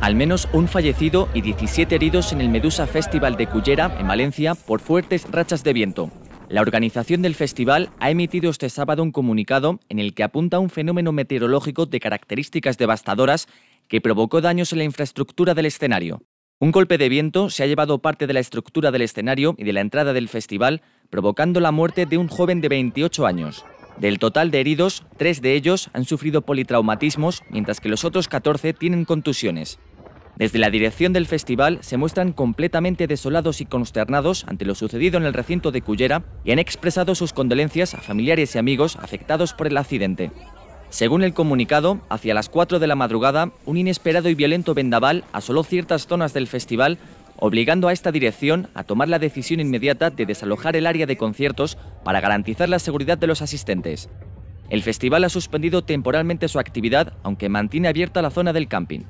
Al menos un fallecido y 17 heridos en el Medusa Festival de Cullera, en Valencia, por fuertes rachas de viento. La organización del festival ha emitido este sábado un comunicado en el que apunta a un fenómeno meteorológico de características devastadoras que provocó daños en la infraestructura del escenario. Un golpe de viento se ha llevado parte de la estructura del escenario y de la entrada del festival, provocando la muerte de un joven de 28 años. Del total de heridos, tres de ellos han sufrido politraumatismos, mientras que los otros 14 tienen contusiones. Desde la dirección del festival se muestran completamente desolados y consternados ante lo sucedido en el recinto de Cullera y han expresado sus condolencias a familiares y amigos afectados por el accidente. Según el comunicado, hacia las 4 de la madrugada, un inesperado y violento vendaval asoló ciertas zonas del festival, obligando a esta dirección a tomar la decisión inmediata de desalojar el área de conciertos para garantizar la seguridad de los asistentes. El festival ha suspendido temporalmente su actividad, aunque mantiene abierta la zona del camping.